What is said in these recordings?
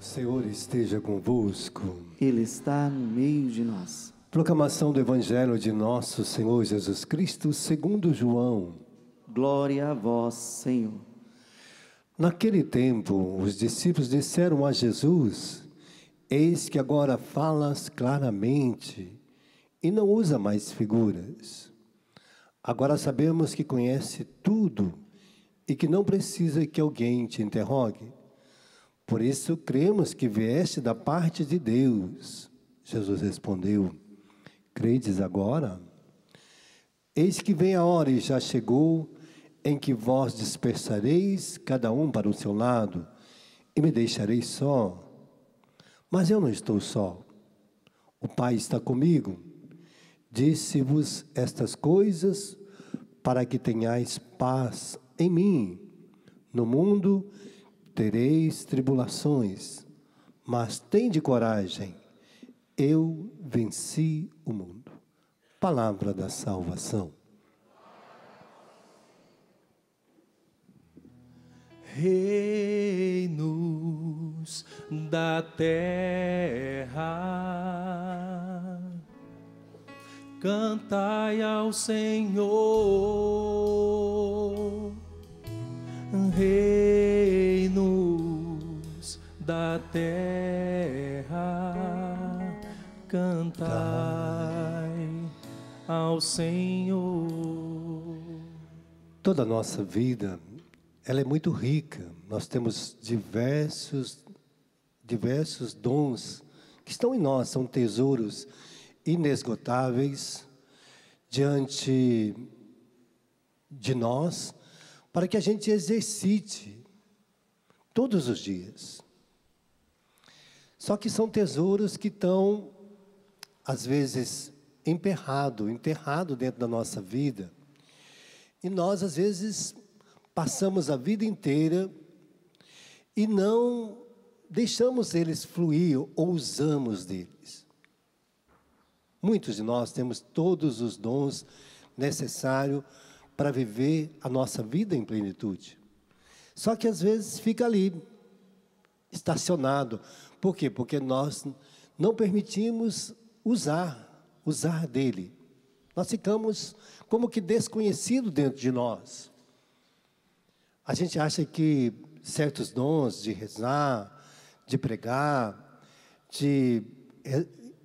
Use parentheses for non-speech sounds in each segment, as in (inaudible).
O Senhor esteja convosco. Ele está no meio de nós. Proclamação do Evangelho de nosso Senhor Jesus Cristo, segundo João. Glória a vós, Senhor. Naquele tempo, os discípulos disseram a Jesus: Eis que agora falas claramente e não usa mais figuras. Agora sabemos que conhece tudo e que não precisa que alguém te interrogue. Por isso cremos que vieste da parte de Deus. Jesus respondeu: Credes agora? Eis que vem a hora e já chegou em que vós dispersareis cada um para o seu lado e me deixareis só. Mas eu não estou só. O Pai está comigo. Disse-vos estas coisas para que tenhais paz em mim. No mundo tereis tribulações, mas tende coragem, eu venci o mundo. Palavra da salvação. Reinos da terra, cantai ao Senhor reinos da terra, cantai ao Senhor. Toda a nossa vida, ela é muito rica. Nós temos diversos diversos dons que estão em nós, são tesouros inesgotáveis diante de nós para que a gente exercite todos os dias. Só que são tesouros que estão, às vezes, emperrado, enterrado dentro da nossa vida. E nós, às vezes, passamos a vida inteira e não deixamos eles fluir ou usamos deles. Muitos de nós temos todos os dons necessários para viver a nossa vida em plenitude. Só que às vezes fica ali, estacionado. Por quê? Porque nós não permitimos usar, usar dele. Nós ficamos como que desconhecido dentro de nós. A gente acha que certos dons de rezar, de pregar, de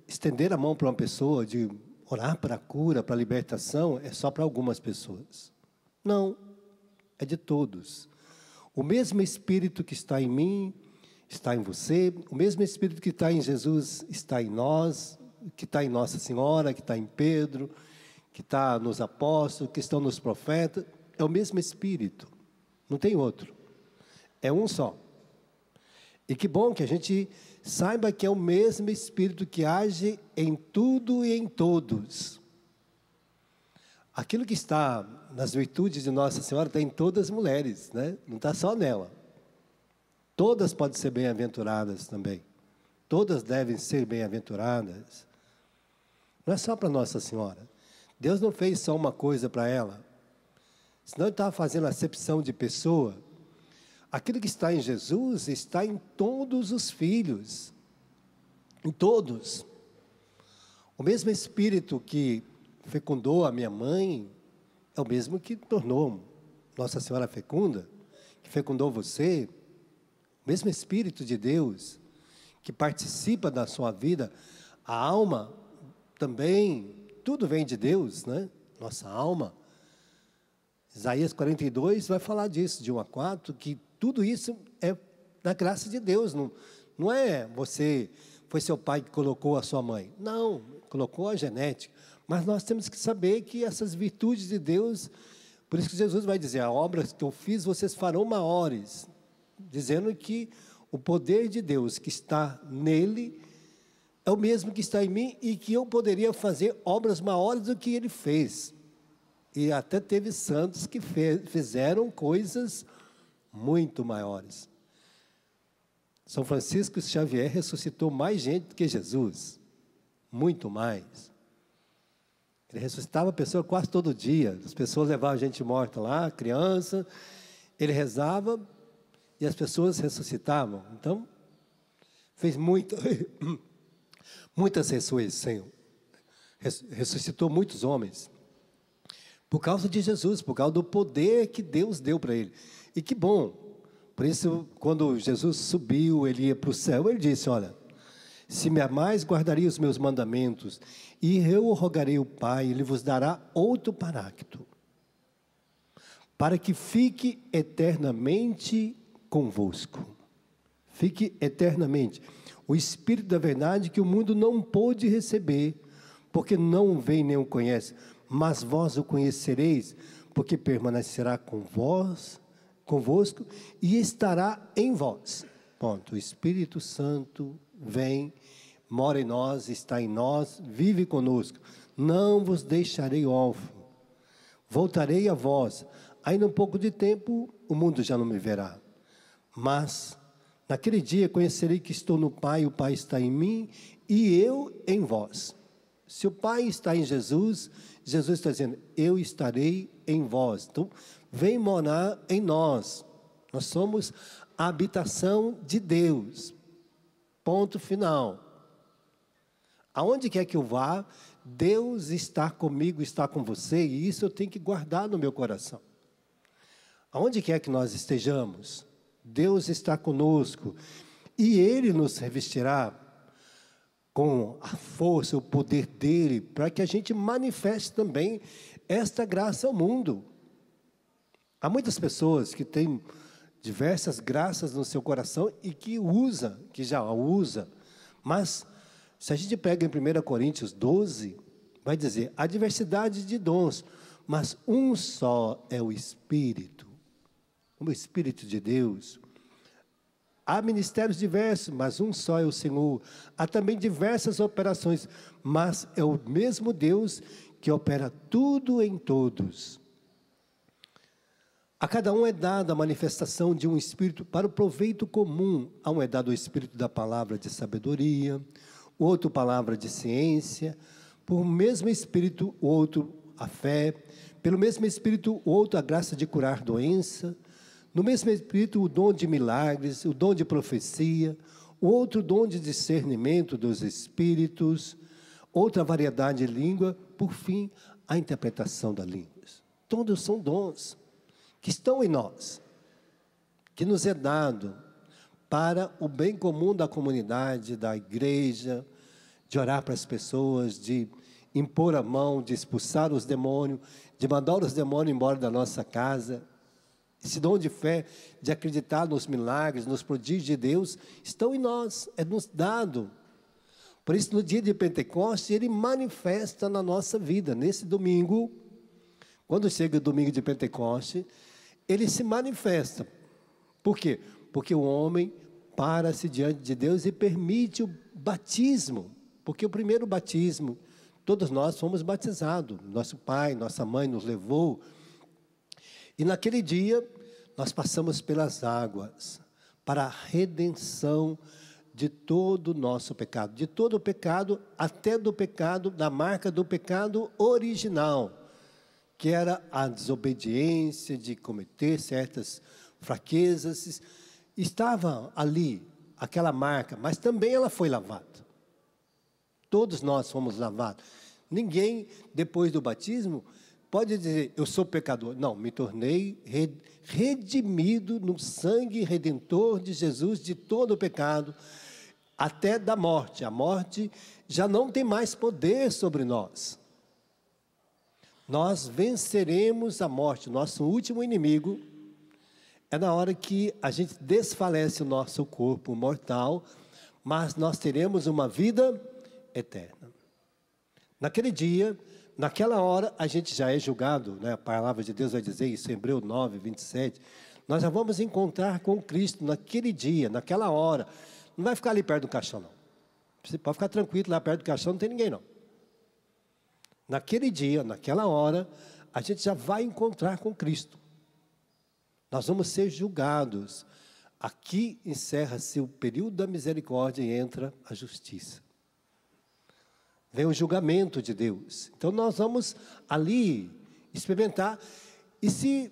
estender a mão para uma pessoa, de orar para a cura, para a libertação, é só para algumas pessoas. Não, é de todos. O mesmo Espírito que está em mim, está em você, o mesmo Espírito que está em Jesus, está em nós, que está em Nossa Senhora, que está em Pedro, que está nos apóstolos, que estão nos profetas, é o mesmo Espírito, não tem outro, é um só. E que bom que a gente saiba que é o mesmo Espírito que age em tudo e em todos. Aquilo que está nas virtudes de Nossa Senhora está em todas as mulheres, né? não está só nela. Todas podem ser bem-aventuradas também. Todas devem ser bem-aventuradas. Não é só para Nossa Senhora. Deus não fez só uma coisa para ela. Senão ele estava fazendo acepção de pessoa Aquilo que está em Jesus está em todos os filhos, em todos. O mesmo Espírito que fecundou a minha mãe é o mesmo que tornou Nossa Senhora fecunda, que fecundou você. O mesmo Espírito de Deus que participa da sua vida, a alma também, tudo vem de Deus, né? Nossa alma Isaías 42 vai falar disso, de 1 a 4, que tudo isso é da graça de Deus, não, não é você, foi seu pai que colocou a sua mãe. Não, colocou a genética. Mas nós temos que saber que essas virtudes de Deus, por isso que Jesus vai dizer: a obra que eu fiz, vocês farão maiores, dizendo que o poder de Deus que está nele é o mesmo que está em mim e que eu poderia fazer obras maiores do que ele fez. E até teve santos que fez, fizeram coisas muito maiores. São Francisco Xavier ressuscitou mais gente do que Jesus. Muito mais. Ele ressuscitava a pessoa quase todo dia. As pessoas levavam gente morta lá, criança. Ele rezava e as pessoas ressuscitavam. Então, fez muito, (coughs) muitas ressurreições. Ressuscitou muitos homens. Por causa de Jesus, por causa do poder que Deus deu para ele. E que bom. Por isso, quando Jesus subiu, ele ia para o céu, ele disse: Olha, se me amais, guardaria os meus mandamentos, e eu rogarei o Pai, ele vos dará outro paracto, para que fique eternamente convosco. Fique eternamente. O Espírito da Verdade que o mundo não pôde receber, porque não o nem o conhece, mas vós o conhecereis, porque permanecerá com vós, convosco e estará em vós. Ponto. O Espírito Santo vem, mora em nós, está em nós, vive conosco. Não vos deixarei órfão. Voltarei a vós. Ainda um pouco de tempo, o mundo já não me verá. Mas naquele dia conhecerei que estou no Pai, o Pai está em mim e eu em vós. Se o Pai está em Jesus, Jesus está dizendo: Eu estarei em vós. Então, vem morar em nós. Nós somos a habitação de Deus. Ponto final. Aonde quer que eu vá, Deus está comigo, está com você, e isso eu tenho que guardar no meu coração. Aonde quer que nós estejamos, Deus está conosco, e Ele nos revestirá com a força, o poder dele, para que a gente manifeste também esta graça ao mundo. Há muitas pessoas que têm diversas graças no seu coração e que usa, que já usa. Mas se a gente pega em 1 Coríntios 12, vai dizer: a diversidade de dons, mas um só é o Espírito. O Espírito de Deus. Há ministérios diversos, mas um só é o Senhor. Há também diversas operações, mas é o mesmo Deus que opera tudo em todos. A cada um é dada a manifestação de um espírito para o proveito comum. A um é dado o espírito da palavra de sabedoria, o outro palavra de ciência, por mesmo espírito o outro a fé, pelo mesmo espírito o outro a graça de curar doença, no mesmo Espírito, o dom de milagres, o dom de profecia, o outro dom de discernimento dos Espíritos, outra variedade de língua, por fim, a interpretação das línguas. Todos são dons que estão em nós, que nos é dado para o bem comum da comunidade, da igreja, de orar para as pessoas, de impor a mão, de expulsar os demônios, de mandar os demônios embora da nossa casa. Esse dom de fé, de acreditar nos milagres, nos prodígios de Deus, estão em nós, é nos dado. Por isso, no dia de Pentecostes, ele manifesta na nossa vida. Nesse domingo, quando chega o domingo de Pentecostes, ele se manifesta. Por quê? Porque o homem para-se diante de Deus e permite o batismo. Porque o primeiro batismo, todos nós fomos batizados. Nosso pai, nossa mãe nos levou. E naquele dia, nós passamos pelas águas para a redenção de todo o nosso pecado, de todo o pecado, até do pecado, da marca do pecado original, que era a desobediência de cometer certas fraquezas. Estava ali aquela marca, mas também ela foi lavada. Todos nós fomos lavados. Ninguém, depois do batismo, pode dizer, eu sou pecador. Não, me tornei redimido no sangue redentor de Jesus de todo o pecado, até da morte. A morte já não tem mais poder sobre nós. Nós venceremos a morte. Nosso último inimigo é na hora que a gente desfalece o nosso corpo mortal, mas nós teremos uma vida eterna. Naquele dia, Naquela hora, a gente já é julgado, né? a palavra de Deus vai dizer, isso em Hebreu 9, 27. Nós já vamos encontrar com Cristo naquele dia, naquela hora. Não vai ficar ali perto do caixão, não. Você pode ficar tranquilo, lá perto do caixão não tem ninguém, não. Naquele dia, naquela hora, a gente já vai encontrar com Cristo. Nós vamos ser julgados. Aqui encerra-se o período da misericórdia e entra a justiça vem o julgamento de Deus. Então nós vamos ali experimentar e se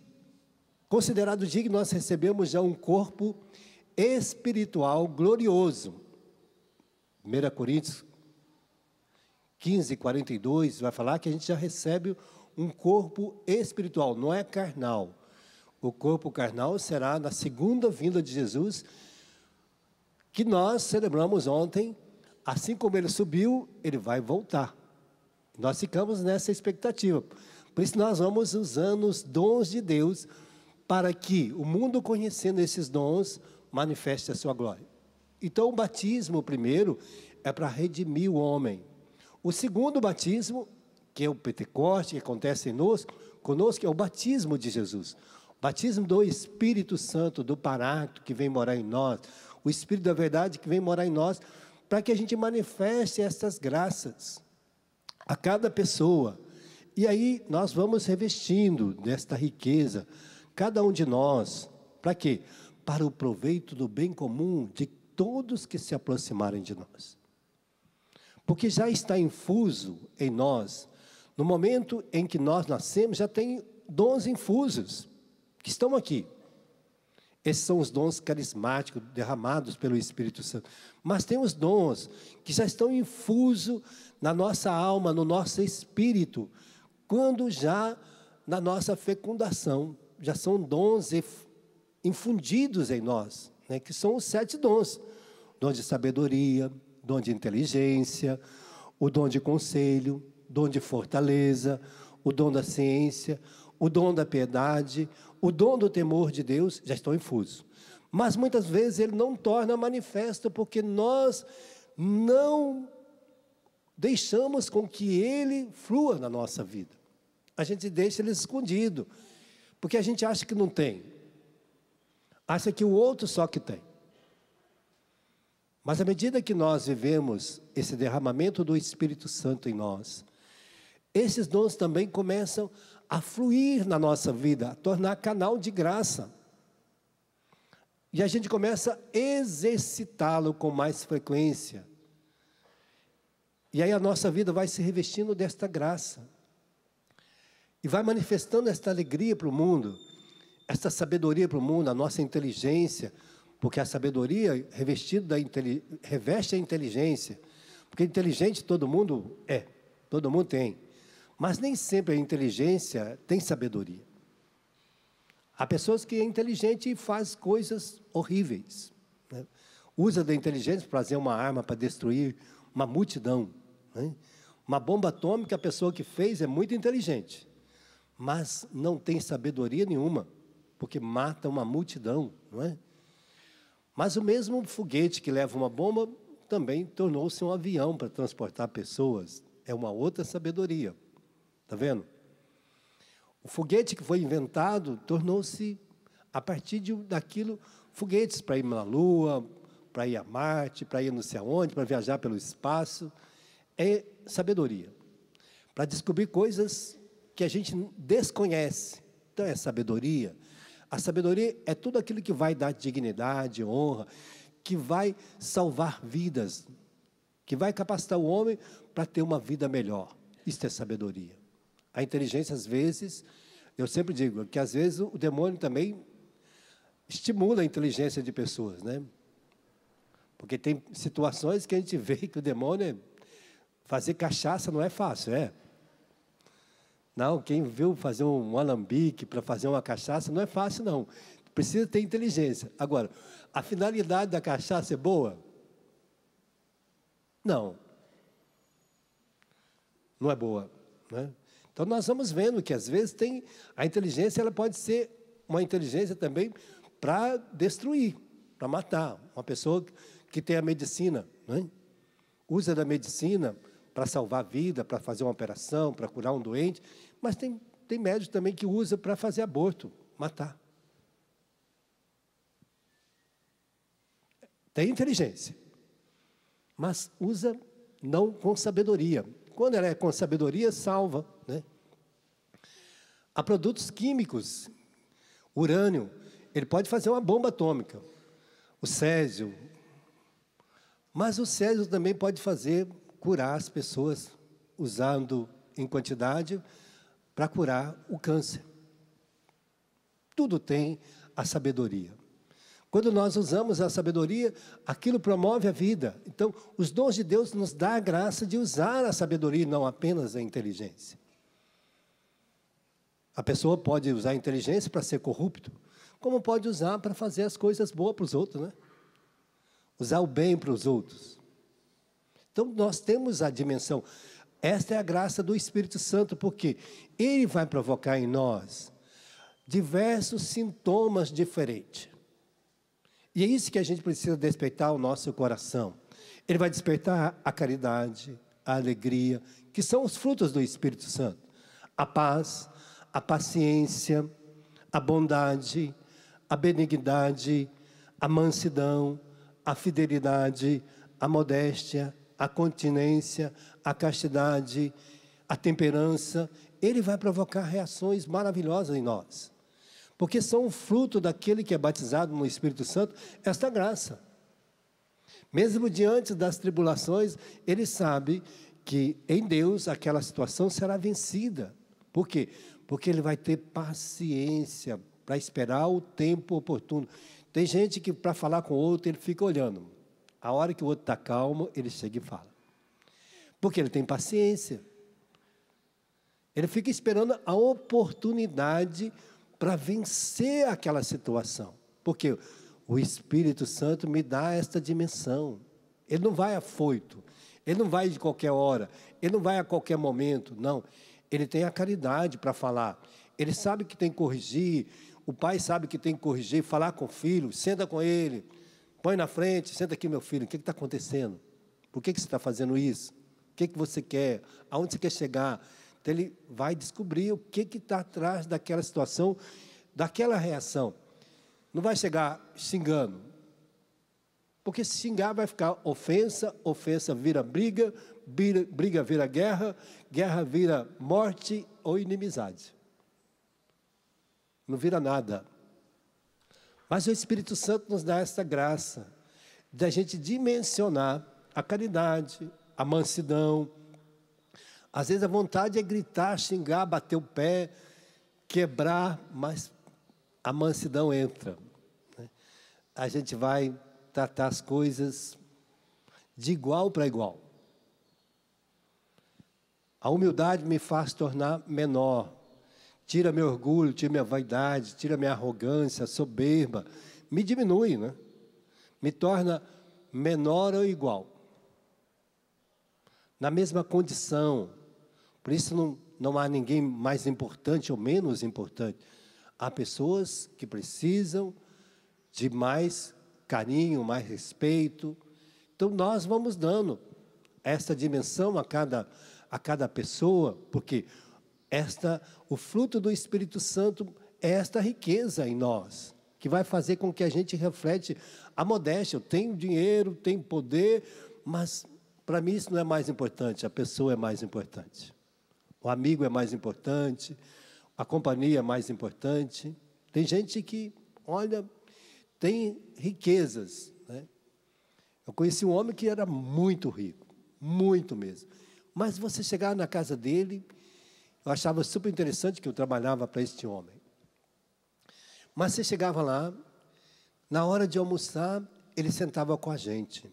considerado digno, nós recebemos já um corpo espiritual glorioso. 1 Coríntios 15, 42 vai falar que a gente já recebe um corpo espiritual, não é carnal. O corpo carnal será na segunda vinda de Jesus, que nós celebramos ontem assim como ele subiu, ele vai voltar. Nós ficamos nessa expectativa. Por isso, nós vamos usando os dons de Deus para que o mundo, conhecendo esses dons, manifeste a sua glória. Então, o batismo, primeiro, é para redimir o homem. O segundo batismo, que é o Pentecoste, que acontece conosco, conosco é o batismo de Jesus. O batismo do Espírito Santo, do Paráclito, que vem morar em nós. O Espírito da Verdade, que vem morar em nós para que a gente manifeste essas graças a cada pessoa. E aí nós vamos revestindo desta riqueza, cada um de nós, para quê? Para o proveito do bem comum de todos que se aproximarem de nós. Porque já está infuso em nós, no momento em que nós nascemos, já tem dons infusos que estão aqui. Esses são os dons carismáticos derramados pelo Espírito Santo. Mas tem os dons que já estão infusos na nossa alma, no nosso espírito, quando já na nossa fecundação. Já são dons infundidos em nós, né, que são os sete dons: dom de sabedoria, dom de inteligência, o dom de conselho, dom de fortaleza, o dom da ciência, o dom da piedade, o dom do temor de Deus já estão infusos. Mas muitas vezes ele não torna manifesto porque nós não deixamos com que ele flua na nossa vida. A gente deixa ele escondido, porque a gente acha que não tem. Acha que o outro só que tem. Mas à medida que nós vivemos esse derramamento do Espírito Santo em nós, esses dons também começam a fluir na nossa vida, a tornar canal de graça. E a gente começa a exercitá-lo com mais frequência. E aí a nossa vida vai se revestindo desta graça. E vai manifestando esta alegria para o mundo, esta sabedoria para o mundo, a nossa inteligência, porque a sabedoria revestida reveste a inteligência. Porque inteligente todo mundo é, todo mundo tem. Mas nem sempre a inteligência tem sabedoria. Há pessoas que é inteligente e faz coisas horríveis. Né? Usa da inteligência para fazer uma arma para destruir uma multidão. Né? Uma bomba atômica, a pessoa que fez é muito inteligente, mas não tem sabedoria nenhuma, porque mata uma multidão, não é? Mas o mesmo foguete que leva uma bomba também tornou-se um avião para transportar pessoas. É uma outra sabedoria. Está vendo? O foguete que foi inventado tornou-se, a partir de, daquilo, foguetes para ir na Lua, para ir a Marte, para ir não sei aonde, para viajar pelo espaço. É sabedoria. Para descobrir coisas que a gente desconhece. Então, é sabedoria. A sabedoria é tudo aquilo que vai dar dignidade, honra, que vai salvar vidas, que vai capacitar o homem para ter uma vida melhor. Isto é sabedoria. A inteligência, às vezes, eu sempre digo que às vezes o demônio também estimula a inteligência de pessoas, né? Porque tem situações que a gente vê que o demônio é fazer cachaça não é fácil, é? Não, quem viu fazer um alambique para fazer uma cachaça não é fácil, não. Precisa ter inteligência. Agora, a finalidade da cachaça é boa? Não. Não é boa. Né? Então nós vamos vendo que às vezes tem a inteligência, ela pode ser uma inteligência também para destruir, para matar. Uma pessoa que tem a medicina, né? usa da medicina para salvar a vida, para fazer uma operação, para curar um doente, mas tem, tem médico também que usa para fazer aborto, matar. Tem inteligência, mas usa não com sabedoria, quando ela é com sabedoria, salva. Né? Há produtos químicos, urânio, ele pode fazer uma bomba atômica, o césio. Mas o césio também pode fazer curar as pessoas, usando em quantidade para curar o câncer. Tudo tem a sabedoria. Quando nós usamos a sabedoria, aquilo promove a vida. Então, os dons de Deus nos dá a graça de usar a sabedoria, não apenas a inteligência. A pessoa pode usar a inteligência para ser corrupto, como pode usar para fazer as coisas boas para os outros, né? Usar o bem para os outros. Então, nós temos a dimensão. Esta é a graça do Espírito Santo, porque ele vai provocar em nós diversos sintomas diferentes. E é isso que a gente precisa despertar o nosso coração. Ele vai despertar a caridade, a alegria, que são os frutos do Espírito Santo. A paz, a paciência, a bondade, a benignidade, a mansidão, a fidelidade, a modéstia, a continência, a castidade, a temperança. Ele vai provocar reações maravilhosas em nós porque são fruto daquele que é batizado no Espírito Santo, esta graça. Mesmo diante das tribulações, ele sabe que em Deus aquela situação será vencida. Por quê? Porque ele vai ter paciência para esperar o tempo oportuno. Tem gente que, para falar com o outro, ele fica olhando. A hora que o outro está calmo, ele chega e fala. Porque ele tem paciência. Ele fica esperando a oportunidade para vencer aquela situação. Porque o Espírito Santo me dá esta dimensão. Ele não vai afoito, ele não vai de qualquer hora, ele não vai a qualquer momento, não. Ele tem a caridade para falar. Ele sabe que tem que corrigir, o pai sabe que tem que corrigir, falar com o filho, senta com ele, põe na frente, senta aqui, meu filho, o que está acontecendo? Por que, que você está fazendo isso? O que, que você quer? Aonde você quer chegar? Então, ele vai descobrir o que está atrás daquela situação, daquela reação. Não vai chegar xingando. Porque se xingar vai ficar ofensa, ofensa vira briga, briga, vira guerra, guerra vira morte ou inimizade. Não vira nada. Mas o Espírito Santo nos dá essa graça da gente dimensionar a caridade, a mansidão, às vezes a vontade é gritar, xingar, bater o pé, quebrar, mas a mansidão entra. Né? A gente vai tratar as coisas de igual para igual. A humildade me faz tornar menor, tira meu orgulho, tira minha vaidade, tira minha arrogância, soberba, me diminui, né? me torna menor ou igual, na mesma condição, por isso não, não há ninguém mais importante ou menos importante. Há pessoas que precisam de mais carinho, mais respeito. Então nós vamos dando esta dimensão a cada, a cada pessoa, porque esta o fruto do Espírito Santo é esta riqueza em nós, que vai fazer com que a gente reflete a modéstia. Eu tenho dinheiro, tenho poder, mas para mim isso não é mais importante, a pessoa é mais importante. O amigo é mais importante, a companhia é mais importante. Tem gente que, olha, tem riquezas. Né? Eu conheci um homem que era muito rico, muito mesmo. Mas você chegar na casa dele, eu achava super interessante que eu trabalhava para este homem. Mas você chegava lá, na hora de almoçar, ele sentava com a gente.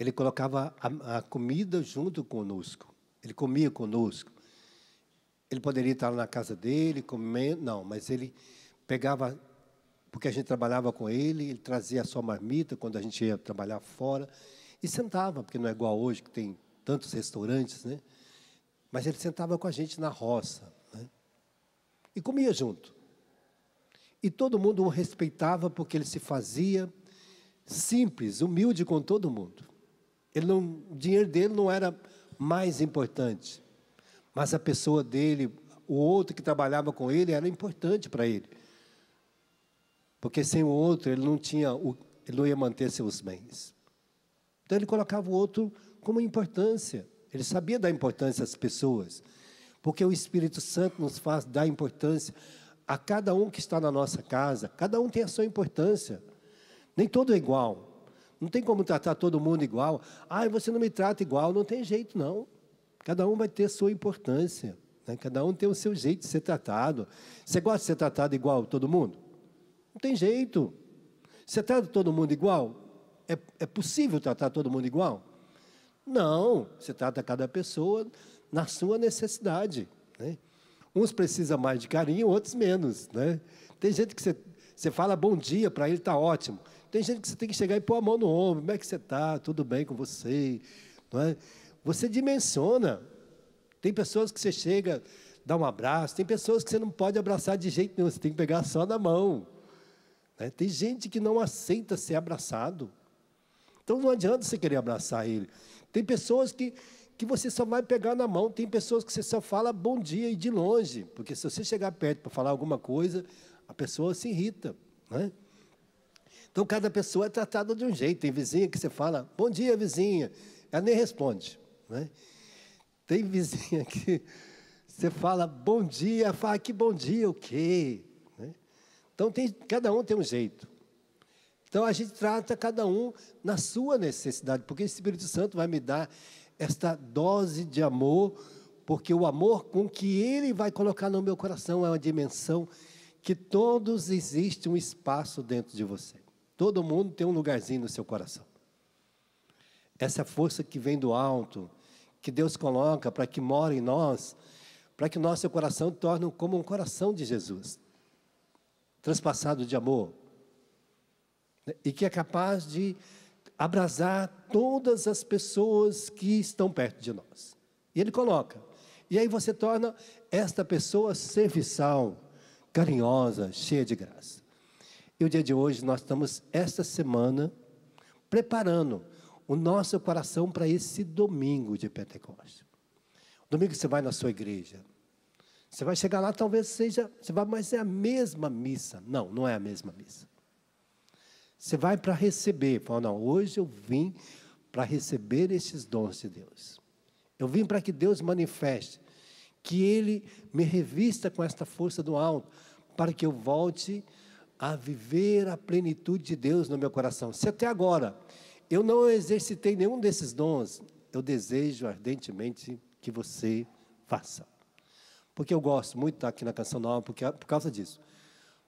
Ele colocava a, a comida junto conosco. Ele comia conosco. Ele poderia estar na casa dele, comendo, não, mas ele pegava, porque a gente trabalhava com ele, ele trazia a sua marmita quando a gente ia trabalhar fora, e sentava, porque não é igual hoje que tem tantos restaurantes, né? Mas ele sentava com a gente na roça, né? E comia junto. E todo mundo o respeitava porque ele se fazia simples, humilde com todo mundo. Ele não, o dinheiro dele não era mais importante, mas a pessoa dele, o outro que trabalhava com ele, era importante para ele. Porque sem o outro, ele não tinha, o, ele não ia manter seus bens. Então ele colocava o outro como importância. Ele sabia dar importância às pessoas. Porque o Espírito Santo nos faz dar importância a cada um que está na nossa casa. Cada um tem a sua importância. Nem todo é igual. Não tem como tratar todo mundo igual. Ah, você não me trata igual. Não tem jeito, não. Cada um vai ter sua importância. Né? Cada um tem o seu jeito de ser tratado. Você gosta de ser tratado igual todo mundo? Não tem jeito. Você trata todo mundo igual? É, é possível tratar todo mundo igual? Não. Você trata cada pessoa na sua necessidade. Né? Uns precisam mais de carinho, outros menos. Né? Tem gente que você, você fala bom dia para ele, está ótimo. Tem gente que você tem que chegar e pôr a mão no ombro. Como é que você está? Tudo bem com você? Não é? Você dimensiona. Tem pessoas que você chega, dá um abraço. Tem pessoas que você não pode abraçar de jeito nenhum. Você tem que pegar só na mão. É? Tem gente que não aceita ser abraçado. Então não adianta você querer abraçar ele. Tem pessoas que, que você só vai pegar na mão, tem pessoas que você só fala bom dia e de longe, porque se você chegar perto para falar alguma coisa, a pessoa se irrita. é? Então, cada pessoa é tratada de um jeito. Tem vizinha que você fala, bom dia, vizinha. Ela nem responde. Né? Tem vizinha que você fala, bom dia, fala, que bom dia, o okay. quê? Né? Então, tem, cada um tem um jeito. Então, a gente trata cada um na sua necessidade, porque o Espírito Santo vai me dar esta dose de amor, porque o amor com que ele vai colocar no meu coração é uma dimensão que todos existe um espaço dentro de você. Todo mundo tem um lugarzinho no seu coração. Essa força que vem do alto, que Deus coloca para que mora em nós, para que nosso coração torne como um coração de Jesus, transpassado de amor, né, e que é capaz de abrasar todas as pessoas que estão perto de nós. E ele coloca. E aí você torna esta pessoa serviçal, carinhosa, cheia de graça. E o dia de hoje nós estamos, esta semana, preparando o nosso coração para esse domingo de Pentecostes. Domingo você vai na sua igreja. Você vai chegar lá, talvez seja, você vai, mas é a mesma missa. Não, não é a mesma missa. Você vai para receber, fala, não, hoje eu vim para receber esses dons de Deus. Eu vim para que Deus manifeste, que Ele me revista com esta força do alto, para que eu volte a a viver a plenitude de Deus no meu coração. Se até agora eu não exercitei nenhum desses dons, eu desejo ardentemente que você faça. Porque eu gosto muito de estar aqui na Canção Nova porque, por causa disso.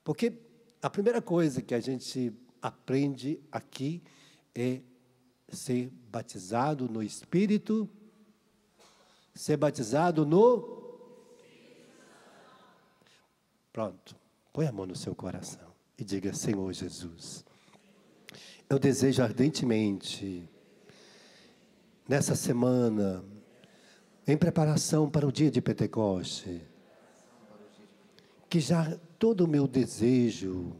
Porque a primeira coisa que a gente aprende aqui é ser batizado no Espírito, ser batizado no. Pronto, põe a mão no seu coração e diga: Senhor Jesus, eu desejo ardentemente, nessa semana, em preparação para o dia de Pentecoste, que já todo o meu desejo,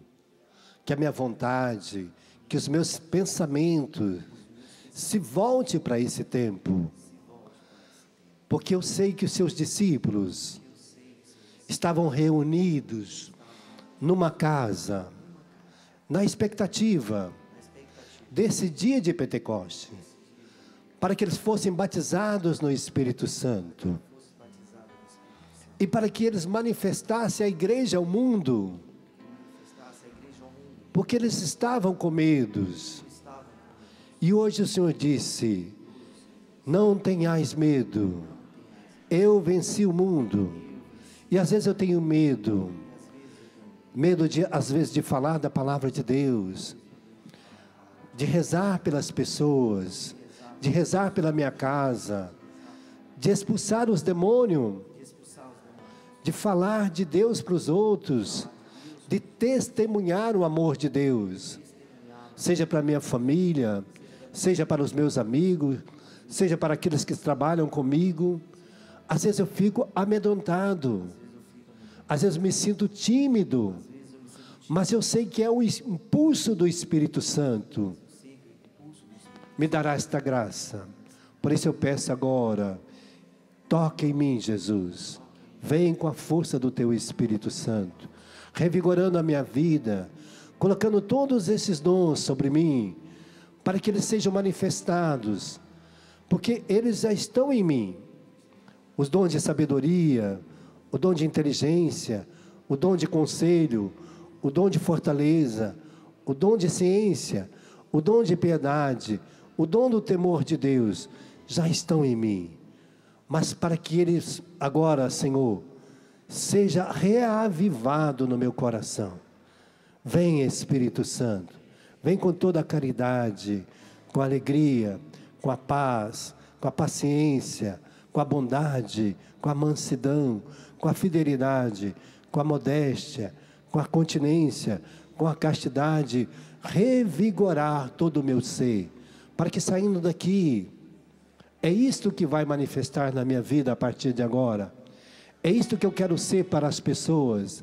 que a minha vontade, que os meus pensamentos se volte para esse tempo. Porque eu sei que os seus discípulos estavam reunidos numa casa, na expectativa desse dia de Pentecoste, para que eles fossem batizados no Espírito Santo e para que eles manifestassem a igreja ao mundo, porque eles estavam com medos. E hoje o Senhor disse: Não tenhais medo, eu venci o mundo. E às vezes eu tenho medo medo de às vezes de falar da palavra de Deus, de rezar pelas pessoas, de rezar pela minha casa, de expulsar os demônios, de falar de Deus para os outros, de testemunhar o amor de Deus, seja para minha família, seja para os meus amigos, seja para aqueles que trabalham comigo. Às vezes eu fico amedrontado às vezes me sinto tímido, mas eu sei que é o impulso do Espírito Santo. Me dará esta graça. Por isso eu peço agora, toque em mim, Jesus. Vem com a força do teu Espírito Santo, revigorando a minha vida, colocando todos esses dons sobre mim, para que eles sejam manifestados, porque eles já estão em mim. Os dons de sabedoria, o dom de inteligência, o dom de conselho, o dom de fortaleza, o dom de ciência, o dom de piedade, o dom do temor de Deus já estão em mim. Mas para que eles agora, Senhor, seja reavivado no meu coração. Vem Espírito Santo, vem com toda a caridade, com a alegria, com a paz, com a paciência, com a bondade, com a mansidão, com a fidelidade, com a modéstia, com a continência, com a castidade, revigorar todo o meu ser, para que saindo daqui, é isto que vai manifestar na minha vida a partir de agora. É isto que eu quero ser para as pessoas.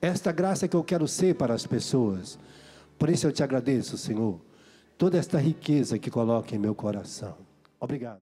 Esta graça que eu quero ser para as pessoas. Por isso eu te agradeço, Senhor, toda esta riqueza que coloca em meu coração. Obrigado.